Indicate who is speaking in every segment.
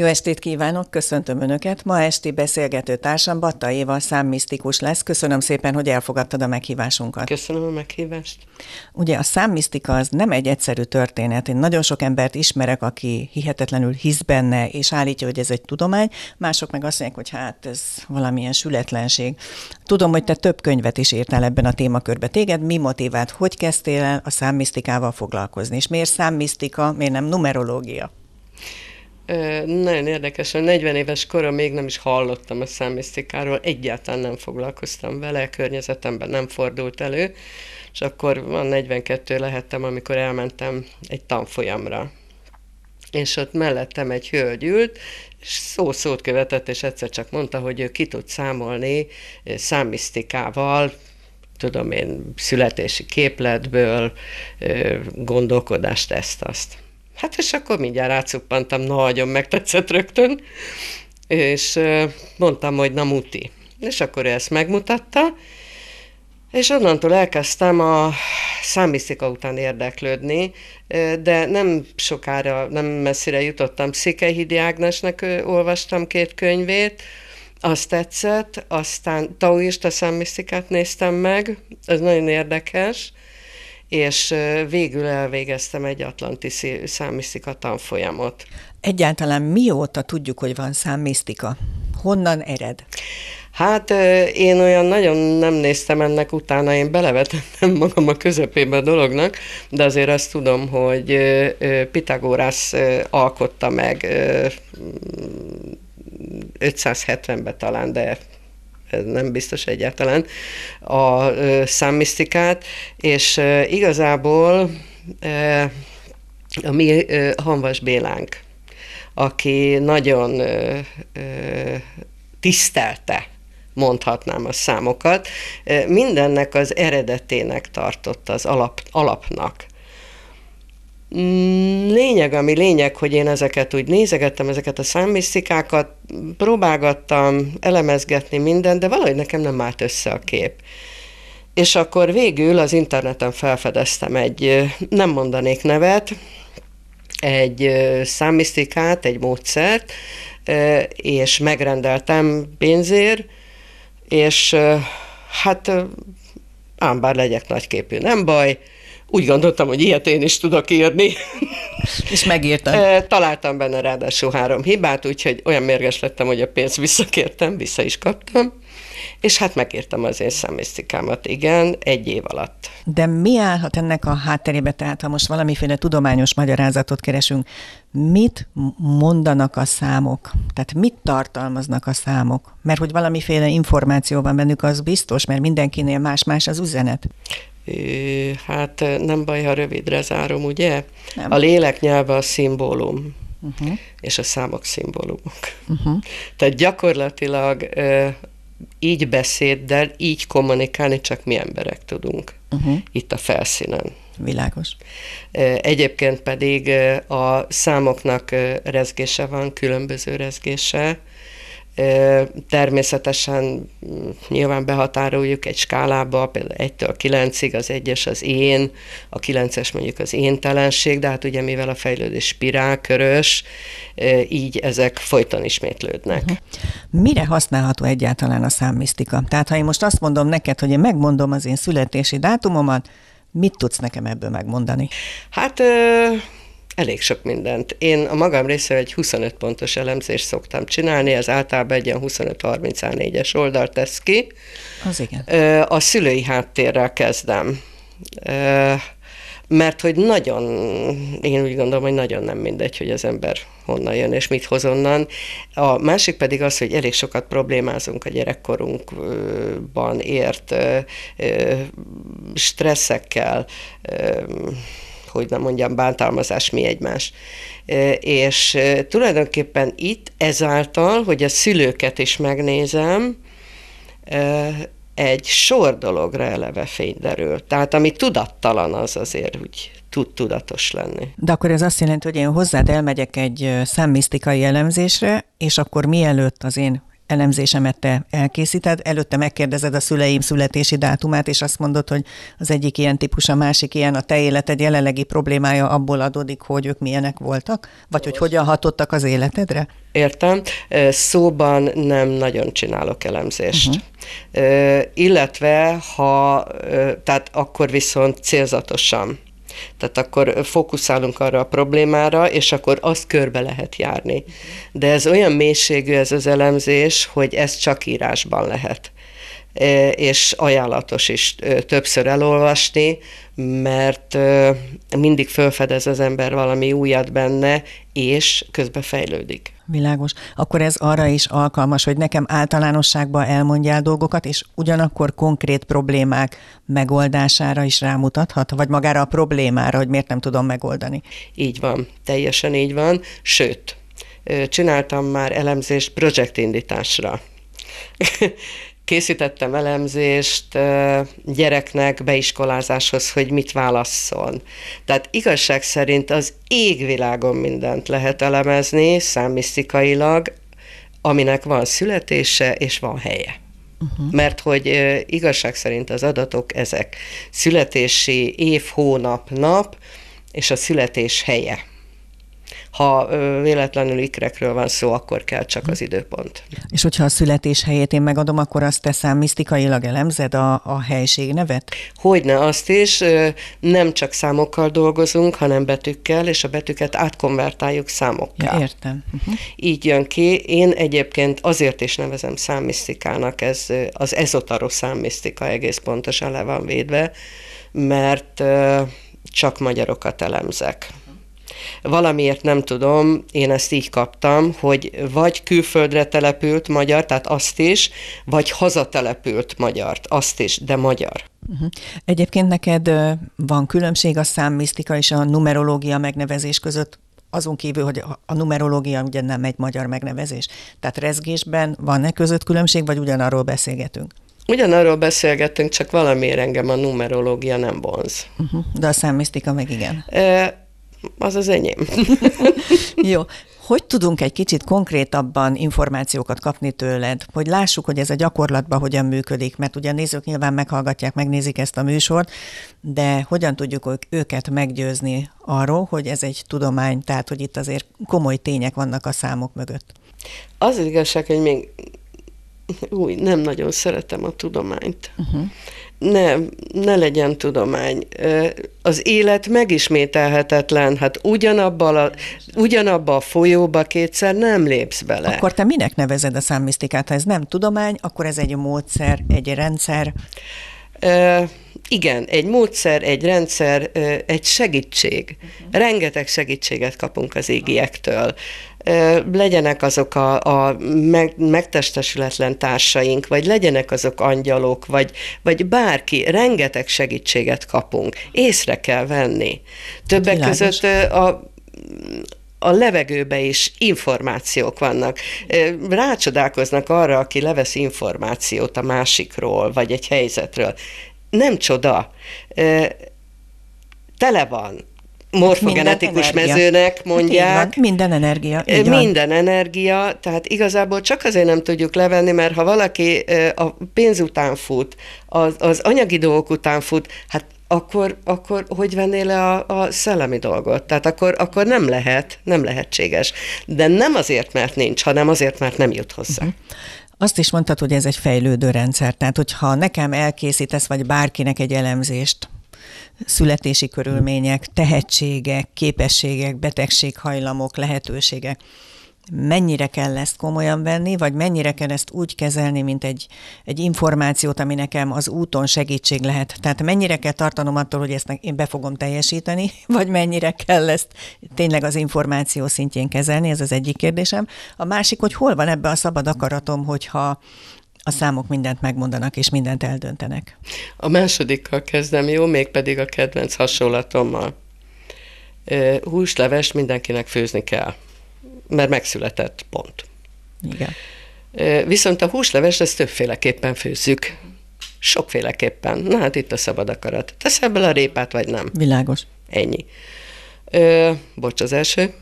Speaker 1: Jó estét kívánok, köszöntöm Önöket. Ma esti beszélgető társam Batta Éva számmisztikus lesz. Köszönöm szépen, hogy elfogadtad a meghívásunkat. Köszönöm a meghívást. Ugye a számmisztika az nem egy egyszerű történet. Én nagyon sok embert ismerek, aki hihetetlenül hisz benne, és állítja, hogy ez egy tudomány. Mások meg azt mondják, hogy hát ez valamilyen sületlenség. Tudom, hogy te több könyvet is írtál ebben a témakörbe. Téged mi motivált, hogy kezdtél el a számmisztikával foglalkozni, és miért számmisztika, miért nem numerológia?
Speaker 2: Nagyon érdekes, hogy 40 éves korom még nem is hallottam a számisztikáról, egyáltalán nem foglalkoztam vele, a környezetemben nem fordult elő, és akkor van 42 lehettem, amikor elmentem egy tanfolyamra. És ott mellettem egy hölgy ült, és szó-szót követett, és egyszer csak mondta, hogy ő ki tud számolni számisztikával, tudom én, születési képletből, gondolkodást, ezt-azt. Hát és akkor mindjárt rácuppantam, nagyon megtetszett rögtön, és mondtam, hogy na muti. És akkor ezt megmutatta, és onnantól elkezdtem a számisztika után érdeklődni, de nem sokára, nem messzire jutottam. Székelyhidi Ágnesnek olvastam két könyvét, azt tetszett, aztán taoista számisztikát néztem meg, ez nagyon érdekes, és végül elvégeztem egy atlantiszi számisztika tanfolyamot.
Speaker 1: Egyáltalán mióta tudjuk, hogy van számisztika?
Speaker 2: Honnan ered? Hát én olyan nagyon nem néztem ennek utána, én belevetettem magam a közepébe a dolognak, de azért azt tudom, hogy Pitagoras alkotta meg 570-ben talán, de nem biztos egyáltalán, a számmisztikát, és igazából a mi Hanvas Bélánk, aki nagyon tisztelte mondhatnám a számokat, mindennek az eredetének tartott az alap, alapnak. Mm, lényeg, ami lényeg, hogy én ezeket úgy nézegettem, ezeket a számmisztikákat, próbálgattam elemezgetni mindent, de valahogy nekem nem állt össze a kép. És akkor végül az interneten felfedeztem egy, nem mondanék nevet, egy számmisztikát, egy módszert, és megrendeltem pénzért, és hát ám bár legyek nagyképű, nem baj, úgy gondoltam, hogy ilyet én is tudok írni. És megírtam. E, találtam benne ráadásul három hibát, úgyhogy olyan mérges lettem, hogy a pénzt visszakértem, vissza is kaptam. És hát megírtam az én számisztikámat, igen, egy év alatt.
Speaker 1: De mi állhat ennek a hátterébe, tehát ha most valamiféle tudományos magyarázatot keresünk, mit mondanak a számok? Tehát mit tartalmaznak a számok? Mert hogy valamiféle információ van bennük, az biztos, mert mindenkinél más-más az üzenet
Speaker 2: hát nem baj, ha rövidre zárom, ugye? Nem. A lélek nyelve a szimbólum. Uh-huh. És a számok szimbólumok. Uh-huh. Tehát gyakorlatilag így beszéddel, így kommunikálni csak mi emberek tudunk. Uh-huh. Itt a felszínen. Világos. Egyébként pedig a számoknak rezgése van, különböző rezgése, Természetesen mm, nyilván behatároljuk egy skálába, például egytől kilencig az egyes az én, a kilences mondjuk az én telenség, de hát ugye mivel a fejlődés körös, így ezek folyton ismétlődnek.
Speaker 1: Mhm. Mire használható egyáltalán a számmisztika? Tehát ha én most azt mondom neked, hogy én megmondom az én születési dátumomat, mit tudsz nekem ebből megmondani?
Speaker 2: Hát elég sok mindent. Én a magam részéről egy 25 pontos elemzést szoktam csinálni, ez általában egy ilyen 25-34-es oldal tesz ki. Az igen. A szülői háttérrel kezdem. Mert hogy nagyon, én úgy gondolom, hogy nagyon nem mindegy, hogy az ember honnan jön és mit hoz onnan. A másik pedig az, hogy elég sokat problémázunk a gyerekkorunkban ért stresszekkel, hogy nem mondjam, bántalmazás mi egymás. És tulajdonképpen itt ezáltal, hogy a szülőket is megnézem, egy sor dologra eleve fény derül. Tehát ami tudattalan, az azért úgy tud tudatos lenni.
Speaker 1: De akkor ez azt jelenti, hogy én hozzád elmegyek egy szemmisztikai elemzésre, és akkor mielőtt az én elemzésemet te elkészíted, előtte megkérdezed a szüleim születési dátumát, és azt mondod, hogy az egyik ilyen típus, a másik ilyen, a te életed jelenlegi problémája abból adódik, hogy ők milyenek voltak? Vagy hogy hogyan hatottak az életedre?
Speaker 2: Értem. Szóban nem nagyon csinálok elemzést. Uh-huh. illetve, ha, tehát akkor viszont célzatosan tehát akkor fókuszálunk arra a problémára, és akkor azt körbe lehet járni. De ez olyan mélységű ez az elemzés, hogy ez csak írásban lehet e, és ajánlatos is többször elolvasni, mert mindig felfedez az ember valami újat benne, és közben fejlődik.
Speaker 1: Világos. Akkor ez arra is alkalmas, hogy nekem általánosságban elmondjál dolgokat, és ugyanakkor konkrét problémák megoldására is rámutathat, vagy magára a problémára, hogy miért nem tudom megoldani.
Speaker 2: Így van, teljesen így van. Sőt, csináltam már elemzést projektindításra. készítettem elemzést gyereknek beiskolázáshoz, hogy mit válasszon. Tehát igazság szerint az égvilágon mindent lehet elemezni számmisztikailag, aminek van születése és van helye. Uh-huh. Mert hogy igazság szerint az adatok ezek születési év, hónap, nap és a születés helye. Ha véletlenül ikrekről van szó, akkor kell csak az időpont.
Speaker 1: És hogyha a születéshelyét én megadom, akkor azt teszem, misztikailag elemzed a, a helység nevet?
Speaker 2: Hogyne, azt is. Nem csak számokkal dolgozunk, hanem betűkkel, és a betűket átkonvertáljuk számokká.
Speaker 1: Ja, értem. Uh-huh.
Speaker 2: Így jön ki. Én egyébként azért is nevezem számmisztikának, ez az ezotaro számmisztika egész pontosan le van védve, mert csak magyarokat elemzek. Valamiért nem tudom, én ezt így kaptam, hogy vagy külföldre települt magyar, tehát azt is, vagy hazatelepült magyart, azt is, de magyar.
Speaker 1: Mhm. Egyébként neked van különbség a számmisztika és a numerológia megnevezés között? azon kívül, hogy a numerológia ugye nem egy magyar megnevezés. Tehát rezgésben van-e között különbség, vagy ugyanarról beszélgetünk?
Speaker 2: Ugyanarról beszélgetünk, csak valamiért engem a numerológia nem vonz.
Speaker 1: Uh-huh. De a számmisztika meg igen.
Speaker 2: E- az az enyém.
Speaker 1: Jó. Hogy tudunk egy kicsit konkrétabban információkat kapni tőled, hogy lássuk, hogy ez a gyakorlatban hogyan működik? Mert ugye a nézők nyilván meghallgatják, megnézik ezt a műsort, de hogyan tudjuk őket meggyőzni arról, hogy ez egy tudomány, tehát hogy itt azért komoly tények vannak a számok mögött?
Speaker 2: Az igazság, hogy még új, nem nagyon szeretem a tudományt. Uh-huh. Ne, ne legyen tudomány. Az élet megismételhetetlen, hát ugyanabban a, ugyanabba a folyóba kétszer nem lépsz bele. Akkor
Speaker 1: te minek nevezed a számmisztikát? Ha ez nem tudomány, akkor
Speaker 2: ez egy módszer, egy rendszer? E, igen, egy módszer, egy rendszer, egy segítség. Uh-huh. Rengeteg segítséget kapunk az égiektől legyenek azok a, a meg, megtestesületlen társaink, vagy legyenek azok angyalok, vagy, vagy bárki, rengeteg segítséget kapunk. Észre kell venni. Többek hát Világos. között a a levegőbe is információk vannak. Rácsodálkoznak arra, aki levesz információt a másikról, vagy egy helyzetről. Nem csoda. Tele van morfogenetikus mezőnek hát mondják. van, minden energia. Minden van. energia, tehát igazából csak azért nem tudjuk levenni, mert ha valaki a pénz után fut, az, az anyagi dolgok után fut, hát akkor, akkor hogy venné le a, a szellemi dolgot? Tehát akkor, akkor nem lehet, nem lehetséges. De nem azért, mert nincs, hanem azért, mert nem jut hozzá. Uh-huh.
Speaker 1: Azt is mondtad, hogy ez egy fejlődő rendszer. Tehát, hogyha nekem elkészítesz, vagy bárkinek egy elemzést, születési körülmények, tehetségek, képességek, betegséghajlamok, lehetőségek. Mennyire kell ezt komolyan venni, vagy mennyire kell ezt úgy kezelni, mint egy, egy információt, ami nekem az úton segítség lehet. Tehát mennyire kell tartanom attól, hogy ezt én be fogom teljesíteni, vagy mennyire kell ezt tényleg az információ szintjén kezelni, ez az egyik kérdésem. A másik, hogy hol van ebbe a szabad akaratom, hogyha a számok mindent megmondanak, és mindent eldöntenek.
Speaker 2: A másodikkal kezdem, jó? Mégpedig a kedvenc hasonlatommal. Húslevest mindenkinek főzni kell, mert megszületett, pont. Igen. Viszont a húsleves, ezt többféleképpen főzzük. Sokféleképpen. Na hát itt a szabad akarat. Tesz ebből a répát, vagy nem? Világos. Ennyi. Ö, bocs, az első.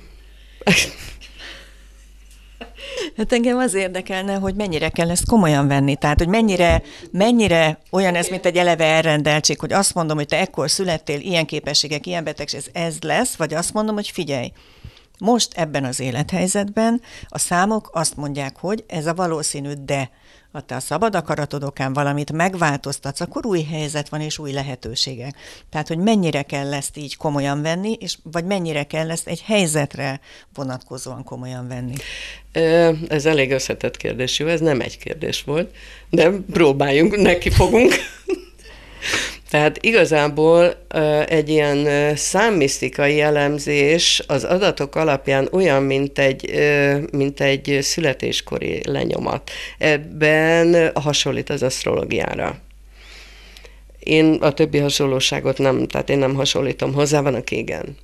Speaker 1: Hát engem az érdekelne, hogy mennyire kell ezt komolyan venni, tehát hogy mennyire, mennyire olyan ez, mint egy eleve elrendeltség, hogy azt mondom, hogy te ekkor születtél, ilyen képességek, ilyen betegség, ez, ez lesz, vagy azt mondom, hogy figyelj, most ebben az élethelyzetben a számok azt mondják, hogy ez a valószínű, de ha te a szabad okán valamit megváltoztatsz, akkor új helyzet van és új lehetőségek. Tehát, hogy mennyire kell ezt így komolyan venni, és vagy mennyire kell ezt egy helyzetre vonatkozóan
Speaker 2: komolyan venni? Ez elég összetett kérdés, jó, ez nem egy kérdés volt, de próbáljunk, neki fogunk. Tehát igazából egy ilyen számmisztikai elemzés az adatok alapján olyan, mint egy, mint egy születéskori lenyomat. Ebben hasonlít az asztrológiára. Én a többi hasonlóságot nem, tehát én nem hasonlítom hozzá, van, aki igen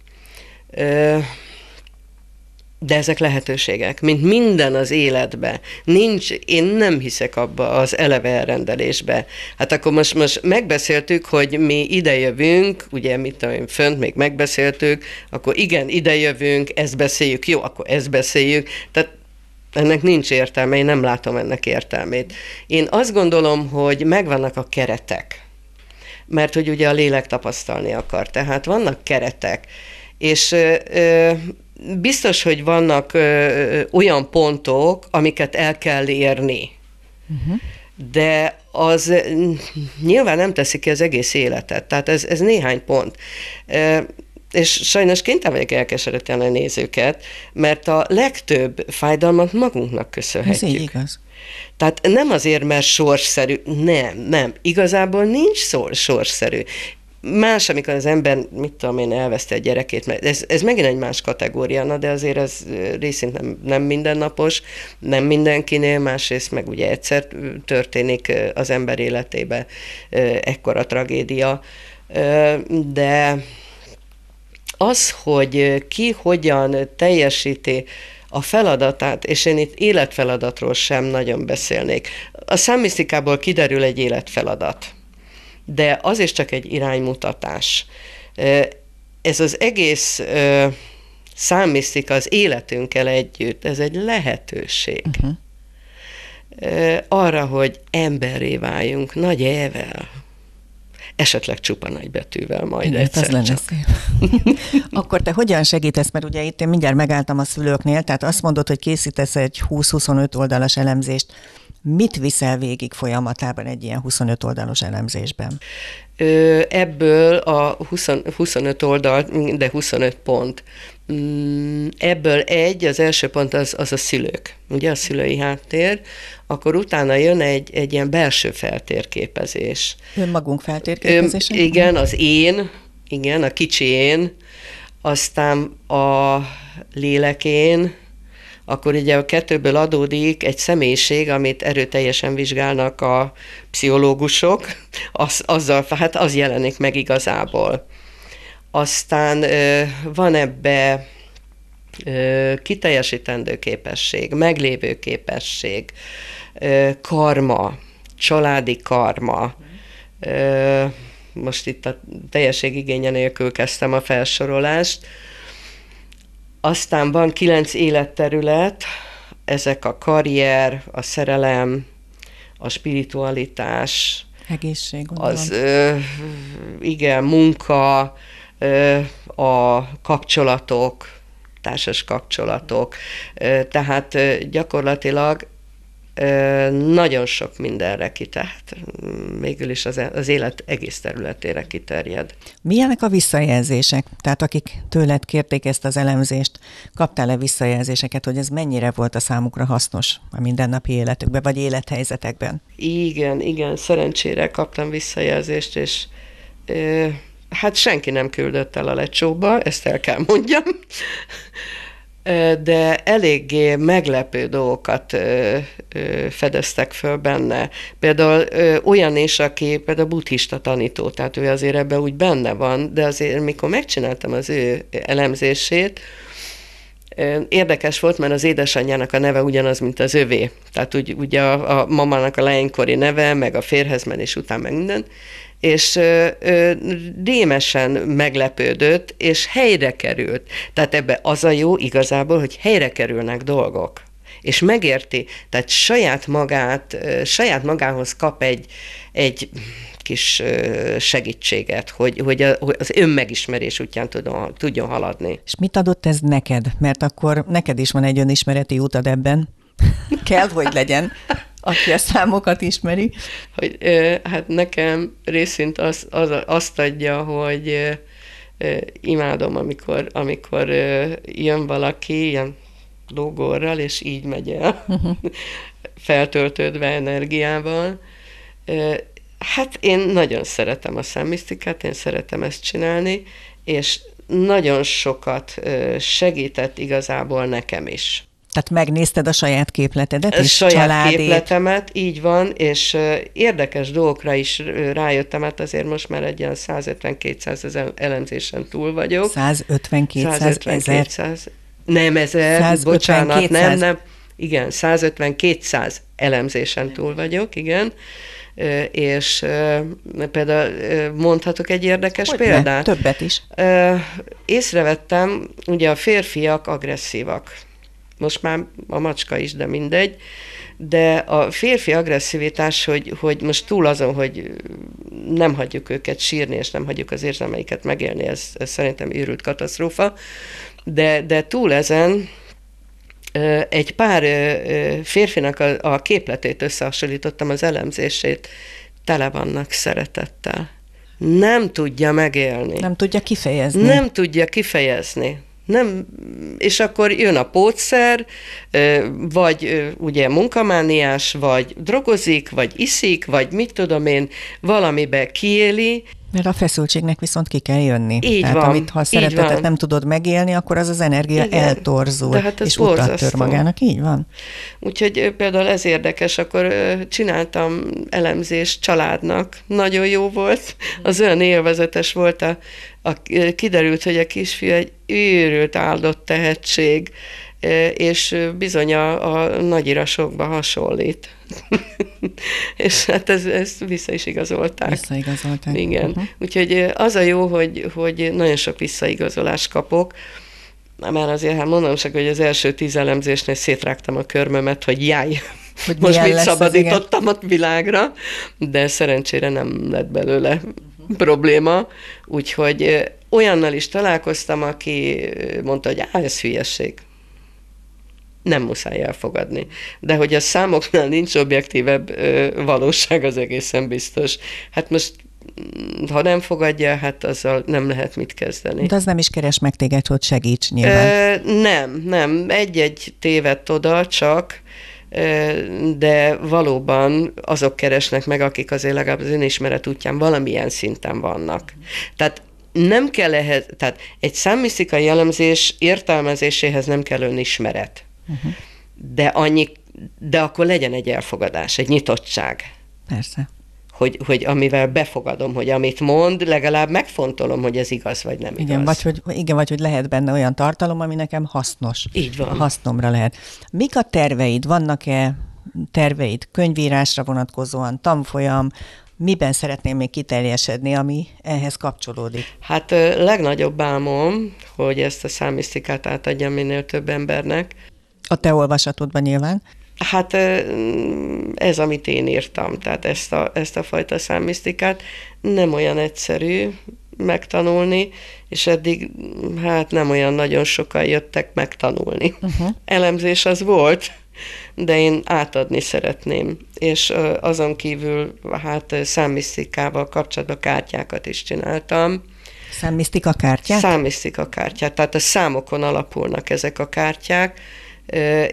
Speaker 2: de ezek lehetőségek, mint minden az életbe. Nincs, én nem hiszek abba az eleve elrendelésbe. Hát akkor most, most megbeszéltük, hogy mi idejövünk, ugye mit tudom én, fönt még megbeszéltük, akkor igen, idejövünk, ezt beszéljük, jó, akkor ezt beszéljük. Tehát ennek nincs értelme, én nem látom ennek értelmét. Én azt gondolom, hogy megvannak a keretek, mert hogy ugye a lélek tapasztalni akar, tehát vannak keretek, és ö, biztos, hogy vannak ö, olyan pontok, amiket el kell érni. Uh-huh. De az nyilván nem teszi ki az egész életet. Tehát ez, ez néhány pont. E, és sajnos kénytelen vagyok elkesereteni a nézőket, mert a legtöbb fájdalmat magunknak köszönhetjük. Ez így igaz. Tehát nem azért, mert sorszerű, nem, nem, igazából nincs szó sorszerű más, amikor az ember, mit tudom én, elveszte a gyerekét, mert ez, ez megint egy más kategória, na, de azért ez részint nem, nem mindennapos, nem mindenkinél, másrészt meg ugye egyszer történik az ember életébe ekkora tragédia, de az, hogy ki hogyan teljesíti a feladatát, és én itt életfeladatról sem nagyon beszélnék. A számmisztikából kiderül egy életfeladat de az is csak egy iránymutatás. Ez az egész számisztik az életünkkel együtt, ez egy lehetőség. Uh-huh. Arra, hogy emberré váljunk, nagy ével, esetleg csupa betűvel majd Igen, hát egyszer az lenne csak.
Speaker 1: Szép. Akkor te hogyan segítesz, mert ugye itt én mindjárt megálltam a szülőknél, tehát azt mondod, hogy készítesz egy 20-25 oldalas elemzést Mit viszel végig
Speaker 2: folyamatában
Speaker 1: egy ilyen 25 oldalos elemzésben?
Speaker 2: Ebből a 20, 25 oldal, de 25 pont. Mm, ebből egy, az első pont az, az a szülők, ugye a szülői háttér, akkor utána jön egy, egy ilyen belső feltérképezés. Önmagunk magunk Ön, igen, az én, igen, a kicsi én, aztán a lélekén, akkor ugye a kettőből adódik egy személyiség, amit erőteljesen vizsgálnak a pszichológusok, az, azzal, hát az jelenik meg igazából. Aztán van ebbe kiteljesítendő képesség, meglévő képesség, karma, családi karma, most itt a teljesség igénye nélkül kezdtem a felsorolást, aztán van kilenc életterület, ezek a karrier, a szerelem, a spiritualitás.
Speaker 1: Egészség, gondolom. Az,
Speaker 2: ö, igen, munka, ö, a kapcsolatok, társas kapcsolatok. Tehát gyakorlatilag nagyon sok mindenre kitehet. mégül is az, e- az élet egész területére kiterjed. Milyenek
Speaker 1: a visszajelzések? Tehát akik tőled kérték ezt az elemzést, kaptál-e visszajelzéseket, hogy ez mennyire volt a számukra hasznos a mindennapi életükben, vagy élethelyzetekben?
Speaker 2: Igen, igen, szerencsére kaptam visszajelzést, és ö, hát senki nem küldött el a lecsóba, ezt el kell mondjam de eléggé meglepő dolgokat fedeztek föl benne. Például olyan is, aki például buddhista tanító, tehát ő azért ebben úgy benne van, de azért mikor megcsináltam az ő elemzését, Érdekes volt, mert az édesanyjának a neve ugyanaz, mint az övé. Tehát úgy, ugye a, a mamának a leénykori neve, meg a férhez menés után, meg minden és ö, ö, rémesen meglepődött, és helyre került. Tehát ebbe az a jó igazából, hogy helyre kerülnek dolgok és megérti, tehát saját magát, saját magához kap egy, egy kis segítséget, hogy, hogy az önmegismerés útján tudjon, tudjon haladni. És
Speaker 1: mit adott ez neked? Mert akkor neked is van egy önismereti útad ebben.
Speaker 2: Kell, hogy legyen aki a számokat ismeri. Hogy, hát nekem részint az, az, azt adja, hogy imádom, amikor, amikor jön valaki ilyen lógorral, és így megy el, uh-huh. feltöltődve energiával. Hát én nagyon szeretem a szemmisztikát, én szeretem ezt csinálni, és nagyon sokat segített igazából nekem is.
Speaker 1: Tehát megnézted a saját képletedet és saját családét.
Speaker 2: képletemet, így van, és érdekes dolgokra is rájöttem, hát azért most már egy ilyen 150-200 elemzésen túl vagyok. 150-200 ezer? Nem ezer, bocsánat, nem, nem. Igen, 150-200 elemzésen túl vagyok, igen. És például mondhatok egy érdekes Hogy példát. Ne, többet is. Észrevettem, ugye a férfiak agresszívak most már a macska is, de mindegy, de a férfi agresszivitás, hogy, hogy most túl azon, hogy nem hagyjuk őket sírni, és nem hagyjuk az érzelmeiket megélni, ez, ez szerintem őrült katasztrófa, de, de túl ezen egy pár férfinak a, a képletét összehasonlítottam, az elemzését, tele vannak szeretettel. Nem tudja megélni. Nem
Speaker 1: tudja kifejezni.
Speaker 2: Nem tudja kifejezni. Nem, és akkor jön a pótszer, vagy ugye munkamániás, vagy drogozik, vagy iszik, vagy mit tudom én, valamibe kiéli.
Speaker 1: Mert a feszültségnek viszont ki kell jönni. Így Tehát van, amit ha szeretetet nem tudod megélni, akkor az az energia Igen, eltorzul, hát és utat tör magának. Így van.
Speaker 2: Úgyhogy például ez érdekes, akkor csináltam elemzést családnak. Nagyon jó volt, az olyan élvezetes volt a, a kiderült, hogy a kisfiú egy őrült áldott tehetség, és bizony a, a sokba hasonlít. és hát ez, vissza is igazolták. Visszaigazolták. Igen. Uh-huh. Úgyhogy az a jó, hogy, hogy nagyon sok visszaigazolást kapok, már azért, hát mondom csak, hogy az első tíz elemzésnél szétrágtam a körmömet, hogy jaj, hogy most mit szabadítottam a világra, de szerencsére nem lett belőle uh-huh. probléma, úgyhogy olyannal is találkoztam, aki mondta, hogy á, ez hülyeség, nem muszáj elfogadni. De hogy a számoknál nincs objektívebb valóság, az egészen biztos. Hát most mm, ha nem fogadja, hát azzal nem lehet mit kezdeni. De
Speaker 1: az nem is keres meg téged, hogy segíts nyilván.
Speaker 2: Ö, nem, nem. Egy-egy tévedt oda csak, de valóban azok keresnek meg, akik azért legalább az önismeret útján valamilyen szinten vannak. Tehát nem kell ehhez, tehát egy számmisztikai jellemzés értelmezéséhez nem kell önismeret. Uh-huh. De annyi, de akkor legyen egy elfogadás, egy nyitottság. Persze. Hogy, hogy amivel befogadom, hogy amit mond, legalább megfontolom, hogy ez igaz vagy nem
Speaker 1: igen, igaz. Vagy hogy, igen, vagy hogy lehet benne olyan tartalom, ami nekem hasznos. Így van. hasznomra lehet. Mik a terveid? Vannak-e terveid könyvírásra vonatkozóan, tanfolyam, miben szeretném még kiteljesedni, ami ehhez kapcsolódik?
Speaker 2: Hát legnagyobb álmom, hogy ezt a számisztikát átadjam minél több embernek.
Speaker 1: A te olvasatodban nyilván.
Speaker 2: Hát mm, ez, amit én írtam, tehát ezt a, ezt a fajta számmisztikát nem olyan egyszerű megtanulni, és eddig mm, hát nem olyan nagyon sokan jöttek megtanulni. Uh-huh. Elemzés az volt, de én átadni szeretném, és azon kívül hát számmisztikával kapcsolatban kártyákat is csináltam. Számmisztika kártyát? Számmisztika kártyát, tehát a számokon alapulnak ezek a kártyák,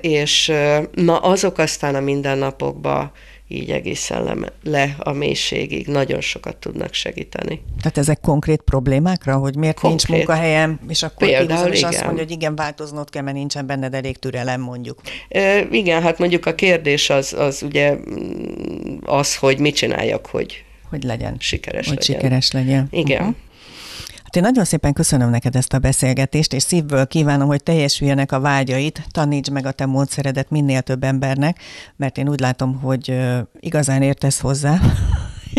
Speaker 2: és na azok aztán a mindennapokban így egészen le, le a mélységig nagyon sokat tudnak segíteni.
Speaker 1: Tehát ezek konkrét problémákra, hogy miért konkrét. nincs munkahelyem, és akkor Például, és azt mondja, hogy igen, változnod kell, mert nincsen benned elég türelem,
Speaker 2: mondjuk. E, igen, hát mondjuk a kérdés az, az ugye mm, az, hogy mit csináljak, hogy hogy legyen. Sikeres hogy legyen. sikeres legyen. Igen. Uh-huh.
Speaker 1: Hát én nagyon szépen köszönöm neked ezt a beszélgetést, és szívből kívánom, hogy teljesüljenek a vágyait, taníts meg a te módszeredet minél több embernek, mert én úgy látom, hogy igazán értesz hozzá.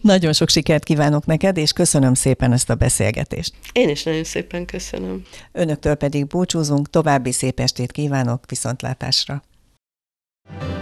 Speaker 1: nagyon sok sikert kívánok neked, és köszönöm szépen ezt a beszélgetést.
Speaker 2: Én is nagyon szépen köszönöm.
Speaker 1: Önöktől pedig búcsúzunk, további szép estét kívánok, viszontlátásra! thank you